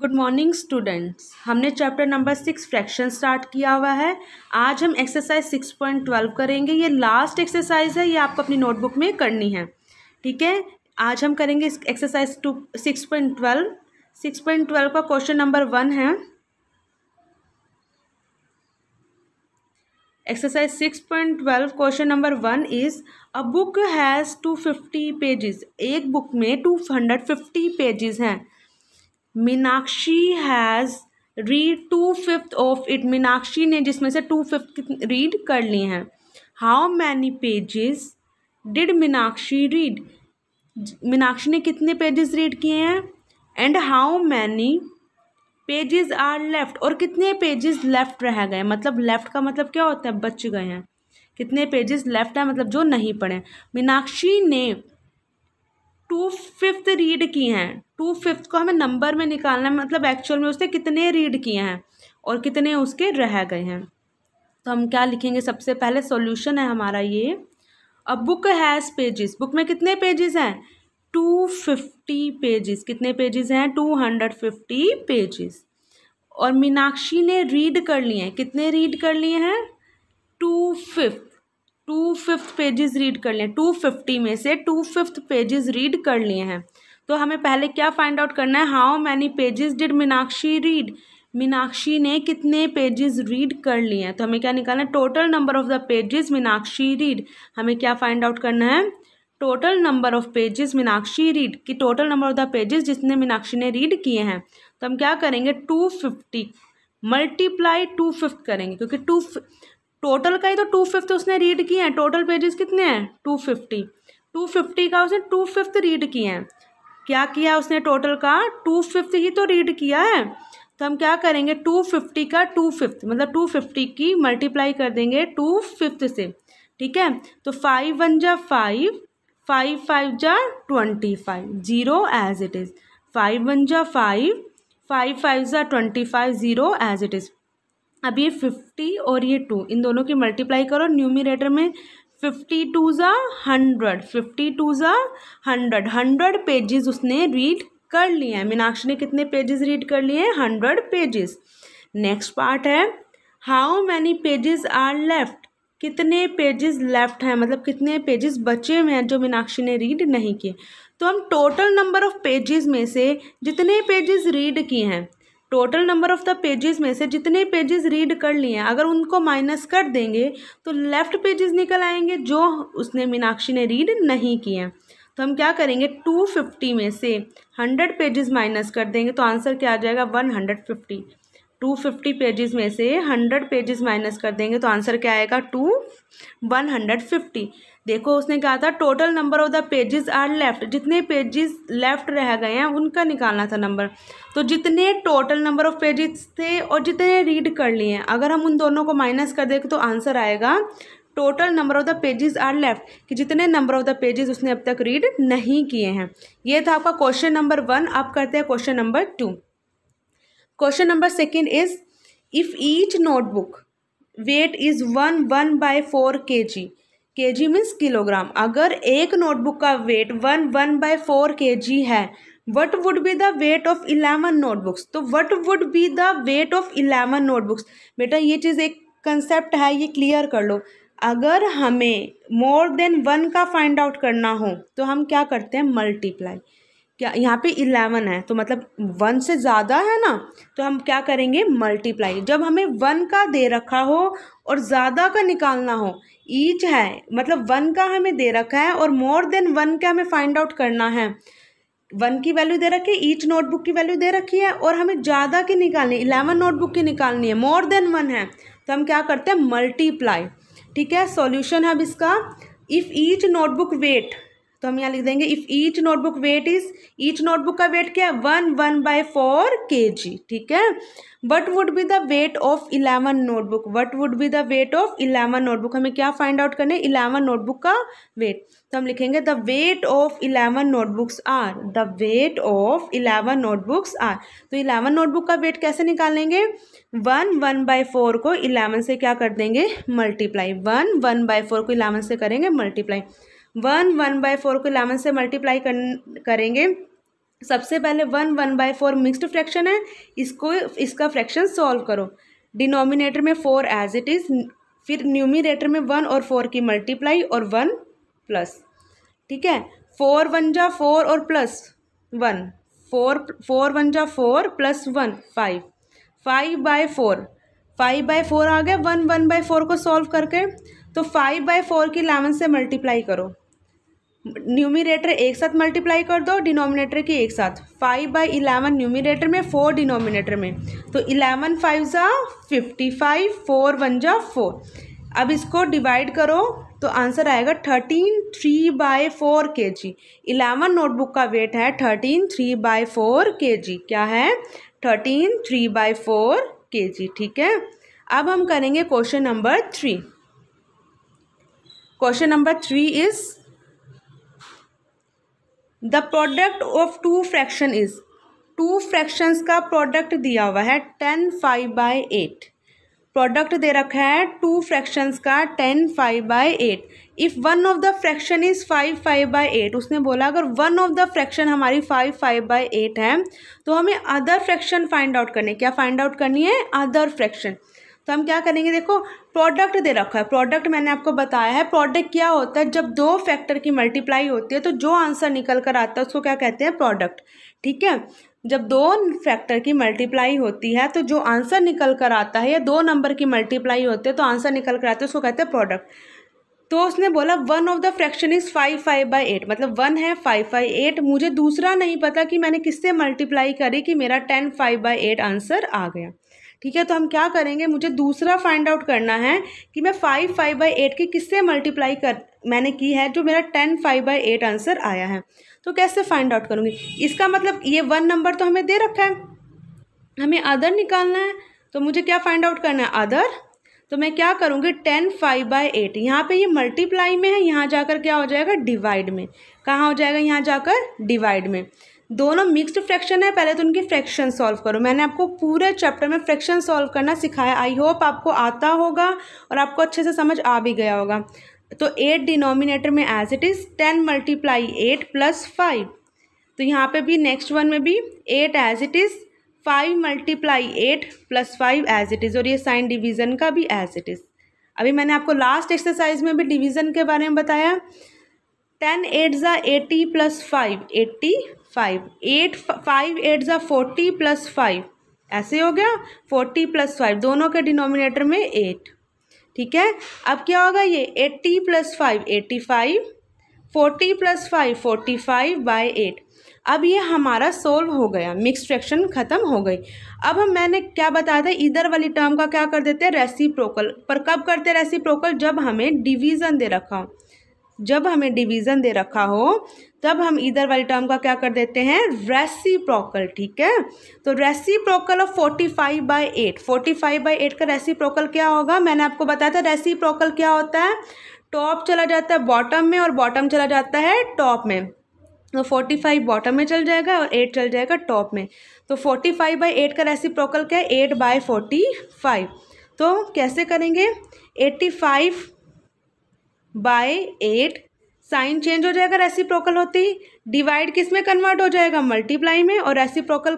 good morning students हमने chapter number six fraction start किया हुआ है आज हम एक्सरसाइज सिक्स पॉइंट ट्वेल्व करेंगे ये लास्ट एक्सरसाइज है ये आपको अपनी नोटबुक में करनी है ठीक है आज हम करेंगे इस exercise two six point twelve six point twelve का क्वेश्चन नंबर वन है exercise six point twelve question number one is a book has two fifty pages एक बुक में टू हंड्रेड फिफ्टी पेजेस हैं Meenakshi has read two fifth of it Meenakshi ने जिसमें से two fifth read कर लिए हैं how many pages did Meenakshi read Meenakshi ने कितने पेजेस रीड किए हैं and how many pages are left और कितने पेजेस लेफ्ट रह गए मतलब लेफ्ट का मतलब क्या होता है बच गए हैं कितने पेजेस लेफ्ट है मतलब जो नहीं पढ़े मीनाक्षी ने टू फिफ्थ रीड किए हैं टू फिफ्थ को हमें नंबर में निकालना है मतलब एक्चुअल में उसने कितने रीड किए हैं और कितने उसके रह गए हैं तो हम क्या लिखेंगे सबसे पहले सॉल्यूशन है हमारा ये a book has pages book में कितने पेजेस हैं टू फिफ्टी पेजेस कितने पेजेस हैं टू हंड्रेड फिफ्टी पेजेस और मीनाक्षी ने रीड कर लिए हैं कितने रीड कर लिए हैं two fifth two fifth pages read कर लिए टू फिफ्टी में से टू फिफ्थ पेजेस रीड कर लिए हैं तो हमें पहले क्या फाइंड आउट करना है how many pages did Meenakshi read Meenakshi ने कितने पेजेस रीड कर लिए हैं तो हमें क्या निकालना है total number of the pages Meenakshi read हमें क्या फाइंड आउट करना है total number of pages Meenakshi read कि total number of the pages जिसने मीनाक्षी ने रीड किए हैं तो हम क्या करेंगे two fifty multiply two fifth करेंगे क्योंकि टू टोटल का ही तो टू फिफ्थ उसने रीड किए हैं टोटल पेजेस कितने हैं टू फिफ्टी टू फिफ्टी का उसने टू फिफ्थ रीड किए हैं क्या किया उसने टोटल का टू फिफ्थ ही तो रीड किया है तो हम क्या करेंगे टू फिफ्टी का टू फिफ्थ मतलब टू फिफ्टी की मल्टीप्लाई कर देंगे टू फिफ्थ से ठीक है तो फाइव वन जा फाइव फाइव फाइव जा twenty five zero as it is five one जा फाइव फाइव फाइव ज़ा twenty five zero as it is अब ये फिफ्टी और ये टू इन दोनों की मल्टीप्लाई करो न्यूमिनेटर में फिफ्टी टू ज़ा हंड्रेड फिफ्टी टू ज़ा हंड्रेड हंड्रेड पेजेस उसने रीड कर लिए हैं मीनाक्षी ने कितने पेजेस रीड कर लिए हैं हंड्रेड पेजेस नेक्स्ट पार्ट है how many pages are left कितने पेजेस लेफ्ट हैं मतलब कितने पेजेस बचे हुए हैं जो मीनाक्षी ने रीड नहीं किए तो हम टोटल नंबर ऑफ़ पेजेस में से जितने पेजेस रीड किए हैं total number of the pages में से जितने पेजेस रीड कर लिए अगर उनको माइनस कर देंगे तो लेफ़्ट पेजेस निकल आएंगे जो उसने मीनाक्षी ने रीड नहीं किए तो हम क्या करेंगे टू फिफ्टी में से हंड्रेड पेजेस माइनस कर देंगे तो आंसर क्या आ जाएगा one hundred fifty two fifty pages में से हंड्रेड पेजेस माइनस कर देंगे तो आंसर क्या आएगा टू वन हंड्रेड फिफ्टी देखो उसने कहा था total number of the pages are left जितने पेजेस लेफ्ट रह गए हैं उनका निकालना था नंबर तो जितने टोटल नंबर ऑफ पेजेस थे और जितने रीड कर लिए हैं अगर हम उन दोनों को माइनस कर देंगे तो आंसर आएगा total number of the pages are left कि जितने नंबर ऑफ द पेजेस उसने अब तक रीड नहीं किए हैं ये था आपका क्वेश्चन नंबर वन आप करते हैं question number two question number second is if each notebook weight is one one by four K G के जी मीन्स किलोग्राम अगर एक नोटबुक का weight one one by four K G है what would be the weight of eleven notebooks तो what would be the weight of eleven notebooks बेटा ये चीज़ एक concept है ये क्लियर कर लो अगर हमें मोर देन वन का फाइंड आउट करना हो तो हम क्या करते हैं मल्टीप्लाई क्या यहाँ पे इलेवन है तो मतलब वन से ज़्यादा है ना तो हम क्या करेंगे मल्टीप्लाई जब हमें वन का दे रखा हो और ज़्यादा का निकालना हो ईच है मतलब वन का हमें दे रखा है और मोर देन वन का हमें फाइंड आउट करना है वन की वैल्यू दे रखी है ईच नोटबुक की वैल्यू दे रखी है और हमें ज़्यादा की निकालनी है इलेवन नोटबुक की निकालनी है मोर देन वन है तो हम क्या करते हैं मल्टीप्लाई ठीक है सॉल्यूशन है अब इसका इफ़ ईच नोटबुक वेट तो हम यहाँ लिख देंगे if each notebook weight is each notebook का वेट क्या है one one by four K G ठीक है what would be the weight of eleven notebook what would be the weight of eleven notebook हमें क्या फाइंड आउट करना है eleven notebook का वेट तो हम लिखेंगे the weight of eleven notebooks are the weight of eleven notebooks are तो eleven notebook का वेट कैसे निकालेंगे वन वन बाय फोर को इलेवन से क्या कर देंगे multiply one one by four को इलेवन से करेंगे multiply one one by four को इलेवन से मल्टीप्लाई कर करेंगे सबसे पहले one one by four mixed fraction है इसको इसका फ्रैक्शन सॉल्व करो डिनोमिनेटर में फोर एज इट इज़ फिर न्यूमिनेटर में वन और फोर की मल्टीप्लाई और वन प्लस ठीक है फोर वन जा फोर और plus one four four one जा four plus one five five by four five by four आ गया वन वन बाय फोर को सॉल्व करके तो फाइव बाई फोर की इलेवन से मल्टीप्लाई करो न्यूमिनेटर एक साथ मल्टीप्लाई कर दो डिनोमिनेटर के एक साथ फाइव बाई इलेवन न्यूमिनेटर में फोर डिनोमिनेटर में तो इलेवन फाइव ज़ा फिफ्टी फाइव फोर वन ज़ा फोर अब इसको डिवाइड करो तो आंसर आएगा thirteen three by four K G eleven notebook का वेट है thirteen three by four K G क्या है thirteen three by four K G ठीक है अब हम करेंगे question number three question number three is the product of two fraction is two fractions का प्रोडक्ट दिया हुआ है ten five by eight product दे रखा है टू फ्रैक्शंस का ten five by eight if one of the fraction is five five by eight उसने बोला अगर वन ऑफ द फ्रैक्शन हमारी फाइव फाइव बाई एट है तो हमें अदर फ्रैक्शन फाइंड आउट करने क्या फाइंड आउट करनी है अदर फ्रैक्शन तो हम क्या करेंगे देखो प्रोडक्ट दे रखा है प्रोडक्ट मैंने आपको बताया है प्रोडक्ट क्या होता है जब दो फैक्टर की मल्टीप्लाई होती है तो जो आंसर निकल कर आता है उसको क्या कहते हैं प्रोडक्ट ठीक है जब दो फैक्टर की मल्टीप्लाई होती है तो जो आंसर निकल कर आता है या दो नंबर की मल्टीप्लाई होती है तो आंसर निकल कर आता है उसको कहते हैं प्रोडक्ट तो उसने बोला one of the fraction is five five by eight मतलब वन है फाइव फाइव एट मुझे दूसरा नहीं पता कि मैंने किससे मल्टीप्लाई करी कि मेरा ten five by eight answer आ गया ठीक है तो हम क्या करेंगे मुझे दूसरा फाइंड आउट करना है कि मैं फाइव फाइव बाई एट की किससे मल्टीप्लाई कर मैंने की है जो मेरा ten five by eight answer आया है तो कैसे फाइंड आउट करूँगी इसका मतलब ये वन नंबर तो हमें दे रखा है हमें अदर निकालना है तो मुझे क्या फाइंड आउट करना है अदर तो मैं क्या करूँगी टेन फाइव बाई एट यहाँ पर ये मल्टीप्लाई में है यहाँ जाकर क्या हो जाएगा डिवाइड में कहाँ हो जाएगा यहाँ जाकर डिवाइड में दोनों मिक्स्ड फ्रैक्शन है पहले तो उनकी फ्रैक्शन सॉल्व करो मैंने आपको पूरे चैप्टर में फ्रैक्शन सॉल्व करना सिखाया आई होप आपको आता होगा और आपको अच्छे से समझ आ भी गया होगा तो एट डिनोमिनेटर में as it is ten multiply eight plus five तो यहाँ पे भी नेक्स्ट वन में भी eight as it is five multiply eight plus five as it is और ये साइन डिवीज़न का भी एज इट इज़ अभी मैंने आपको लास्ट एक्सरसाइज में भी डिवीज़न के बारे में बताया टेन एट ज़ा eighty plus five eighty five eight five eight ज़ा फोर्टी प्लस फाइव ऐसे हो गया फोर्टी प्लस फाइव दोनों के डिनोमिनेटर में एट ठीक है अब क्या होगा ये eighty plus five eighty five forty plus five forty five by eight अब ये हमारा सोल्व हो गया मिक्स फ्रैक्शन ख़त्म हो गई अब हम मैंने क्या बताया था इधर वाली टर्म का क्या कर देते हैं रेसिप्रोकल पर कब करते रेसिप्रोकल जब हमें डिवीज़न दे रखा हो जब हमें डिवीज़न दे रखा हो तब हम इधर वाली टर्म का क्या कर देते हैं रेसी ठीक है तो reciprocal of forty five by eight forty five by eight का प्रोकल क्या होगा मैंने आपको बताया था प्रोकल क्या होता है टॉप चला जाता है बॉटम में और बॉटम चला जाता है टॉप में तो फोर्टी फाइव बॉटम में चल जाएगा और एट चल जाएगा टॉप में तो फोर्टी फाइव बाई एट का रेसिप्रोकल क्या है एट बाई फोर्टी फाइव तो कैसे करेंगे eighty five by eight sign change हो जाएगा रेसिप्रोकल होती डिवाइड किस में कन्वर्ट हो जाएगा मल्टीप्लाई में और reciprocal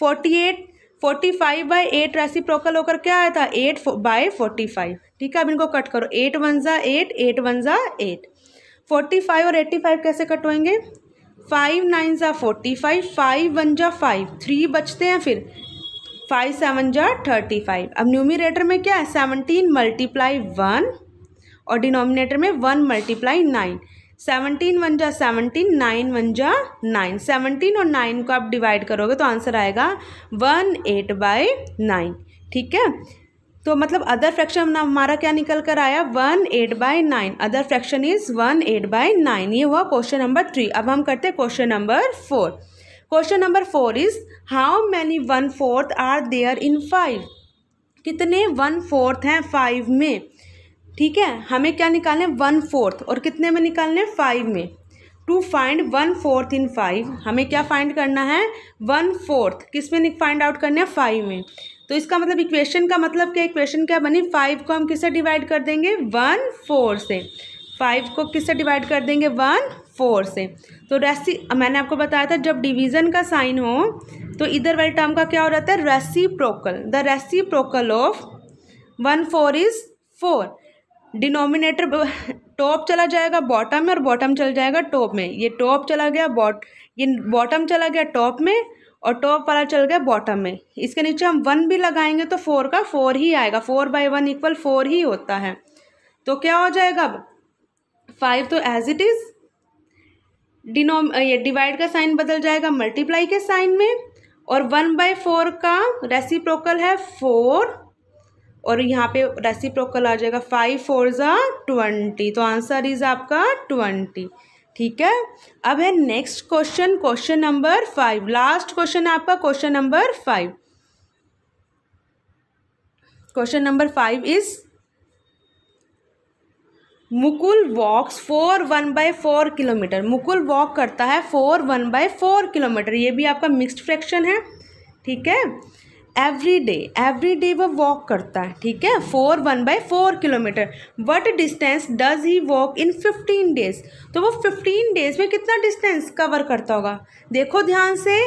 forty eight forty five by eight reciprocal होकर क्या आया था एट बाय फोर्टी फाइव ठीक है अब इनको कट करो एट वन ज़ा एट एट वन ज़ा एट फोर्टी फाइव और एट्टी फाइव कैसे कट होएंगे फाइव नाइन ज़ा फोर्टी फाइव फाइव वन जा फाइव थ्री बचते हैं फिर फाइव सेवन जा थर्टी फाइव अब न्यूमिनेटर में क्या है सेवनटीन मल्टीप्लाई वन और डिनोमिनेटर में one multiply nine seventeen one जा सेवनटीन नाइन वन जा नाइन सेवनटीन और नाइन को आप डिवाइड करोगे तो आंसर आएगा वन एट बाई नाइन ठीक है तो मतलब अदर फ्रैक्शन हमारा क्या निकल कर आया one eight by nine other fraction is one eight by nine ये हुआ क्वेश्चन नंबर थ्री अब हम करते हैं question number four question number four is how many one fourth are there in five कितने वन फोर्थ हैं five में ठीक है हमें क्या निकालना है वन फोर्थ और कितने में निकालना है फाइव में to find one fourth in five हमें क्या फाइंड करना है वन फोर्थ किस में फाइंड आउट करना है फाइव में तो इसका मतलब इक्वेशन का मतलब क्या इक्वेशन क्या बनी फाइव को हम किससे डिवाइड कर देंगे वन फोर से फाइव को किससे डिवाइड कर देंगे वन फोर से तो रेसी मैंने आपको बताया था जब डिवीज़न का साइन हो तो इधर वाले टर्म का क्या हो जाता है रेसी reciprocal the reciprocal of one four is four denominator top चला जाएगा बॉटम में और बॉटम चल जाएगा टॉप में ये टॉप चला गया बॉट ये बॉटम चला गया टॉप में और टॉप वाला चल गया बॉटम में इसके नीचे हम वन भी लगाएंगे तो फोर का फोर ही आएगा four by one equal four ही होता है तो क्या हो जाएगा अब फाइव तो एज इट इज़ डिनोम ये डिवाइड का साइन बदल जाएगा मल्टीप्लाई के साइन में और वन बाई फोर का रेसिप्रोकल है फोर और यहाँ पे रेसिप्रोकल आ जाएगा फाइव फोर ज़ा ट्वेंटी तो आंसर इज़ आपका ट्वेंटी ठीक है अब है next question question number five last question आपका question number five question number five is Mukul walks four one by four kilometre Mukul walk करता है four one by four kilometre ये भी आपका मिक्स्ड फ्रैक्शन है ठीक है एवरी डे एवरी डे वह वॉक करता है ठीक है four one by four kilometre what distance does he walk in fifteen days तो वो फिफ्टीन डेज में कितना डिस्टेंस कवर करता होगा देखो ध्यान से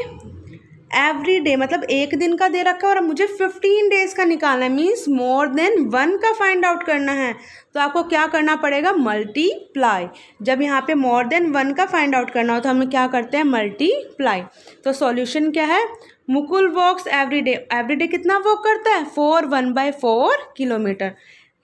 एवरी डे मतलब एक दिन का दे रखा है और मुझे फिफ्टीन डेज का निकालना है मीन्स मोर देन वन का फाइंड आउट करना है तो आपको क्या करना पड़ेगा मल्टीप्लाई जब यहाँ पे मोर देन वन का फाइंड आउट करना हो तो हम क्या करते हैं मल्टीप्लाई तो सॉल्यूशन क्या है Mukul walks every day every day कितना वॉक करता है four one by four kilometre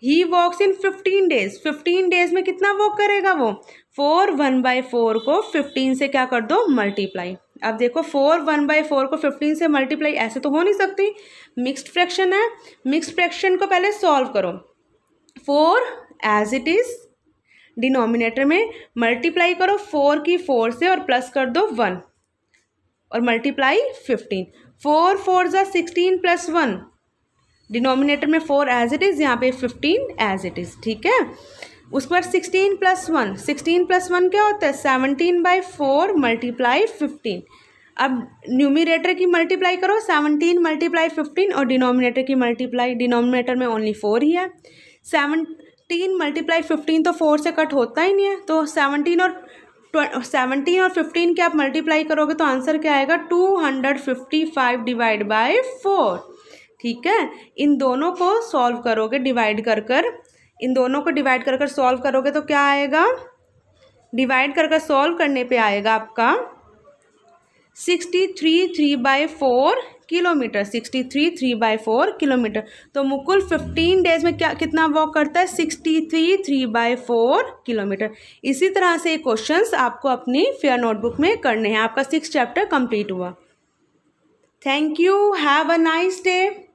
he walks in fifteen days fifteen days में कितना वॉक करेगा वो फोर वन बाय फोर को फिफ्टीन से क्या कर दो मल्टीप्लाई अब देखो फोर वन बाई फोर को फिफ्टीन से मल्टीप्लाई ऐसे तो हो नहीं सकती मिक्सड फ्रैक्शन है मिक्सड फ्रैक्शन को पहले सॉल्व करो four as it is denominator में मल्टीप्लाई करो फोर की फोर से और प्लस कर दो वन और मल्टीप्लाई फिफ्टीन फोर फोर ज़ा सिक्सटीन प्लस वन डिनोमिनेटर में फोर एज इट इज़ यहाँ पे फिफ्टीन एज इट इज़ ठीक है उस पर sixteen plus one sixteen plus one क्या होता है seventeen by four multiply fifteen अब न्यूमिनेटर की मल्टीप्लाई करो सेवनटीन मल्टीप्लाई फिफ्टीन और डिनोमिनेटर की मल्टीप्लाई डिनोमिनेटर में ओनली फोर ही है सेवनटीन मल्टीप्लाई फिफ्टीन तो फोर से कट होता ही नहीं है तो सेवनटीन और सेवनटीन और फिफ्टीन के आप मल्टीप्लाई करोगे तो आंसर क्या आएगा two hundred fifty five divide by four ठीक है इन दोनों को सॉल्व करोगे डिवाइड कर कर इन दोनों को डिवाइड कर कर सॉल्व करोगे तो क्या आएगा डिवाइड कर कर सॉल्व करने पे आएगा आपका sixty three three by four kilometre sixty three three by four kilometre तो मुकुल फिफ्टीन डेज में क्या कितना वॉक करता है sixty three three by four kilometre इसी तरह से क्वेश्चंस आपको अपनी फेयर नोटबुक में करने हैं आपका सिक्स चैप्टर कंप्लीट हुआ thank you have a nice day